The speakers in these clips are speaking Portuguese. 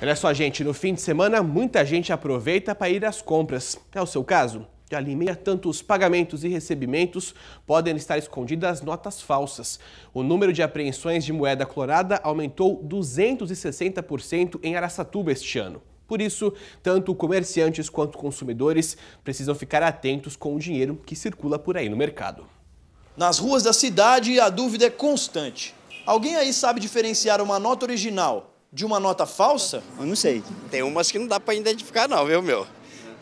Olha só, gente, no fim de semana muita gente aproveita para ir às compras. É o seu caso? De ali meia, tanto os pagamentos e recebimentos podem estar escondidas notas falsas. O número de apreensões de moeda clorada aumentou 260% em Araçatuba este ano. Por isso, tanto comerciantes quanto consumidores precisam ficar atentos com o dinheiro que circula por aí no mercado. Nas ruas da cidade, a dúvida é constante. Alguém aí sabe diferenciar uma nota original de uma nota falsa? Eu não sei. Tem umas que não dá para identificar não, viu, meu?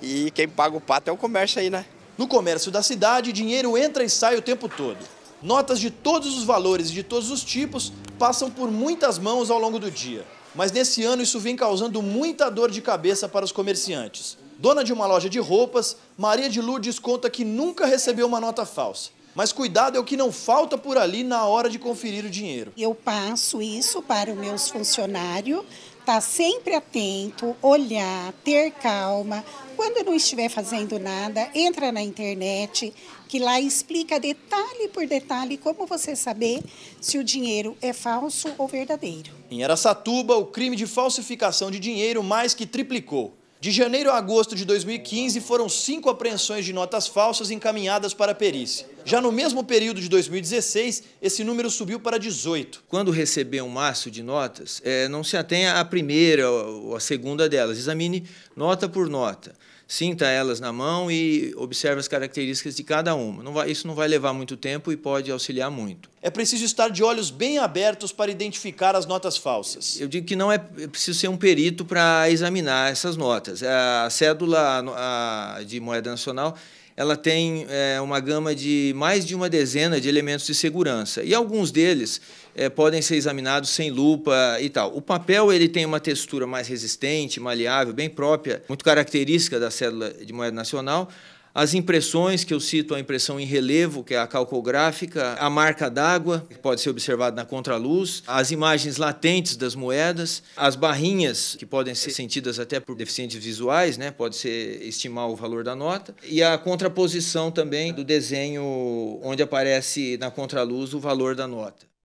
E quem paga o pato é o comércio aí, né? No comércio da cidade, dinheiro entra e sai o tempo todo. Notas de todos os valores e de todos os tipos passam por muitas mãos ao longo do dia. Mas nesse ano isso vem causando muita dor de cabeça para os comerciantes. Dona de uma loja de roupas, Maria de Lourdes conta que nunca recebeu uma nota falsa mas cuidado é o que não falta por ali na hora de conferir o dinheiro. Eu passo isso para os meus funcionários, estar tá sempre atento, olhar, ter calma. Quando não estiver fazendo nada, entra na internet, que lá explica detalhe por detalhe como você saber se o dinheiro é falso ou verdadeiro. Em Aracatuba, o crime de falsificação de dinheiro mais que triplicou. De janeiro a agosto de 2015, foram cinco apreensões de notas falsas encaminhadas para a perícia. Já no mesmo período de 2016, esse número subiu para 18. Quando receber um maço de notas, é, não se atenha à primeira ou à segunda delas. Examine nota por nota. Sinta elas na mão e observe as características de cada uma. Não vai, isso não vai levar muito tempo e pode auxiliar muito é preciso estar de olhos bem abertos para identificar as notas falsas. Eu digo que não é, é preciso ser um perito para examinar essas notas. É, a cédula de moeda nacional ela tem é, uma gama de mais de uma dezena de elementos de segurança. E alguns deles podem ser examinados sem lupa e tal. O papel ele tem uma textura mais resistente, maleável, bem própria, muito característica da cédula de moeda nacional. As impressões que eu cito, a impressão em relevo, que é a calcográfica, a marca d'água, que pode ser observada na contraluz, as imagens latentes das moedas, as barrinhas, que podem ser sentidas até por deficientes visuais, né? pode ser estimar o valor da nota, e a contraposição também do desenho onde aparece na contraluz o valor da nota.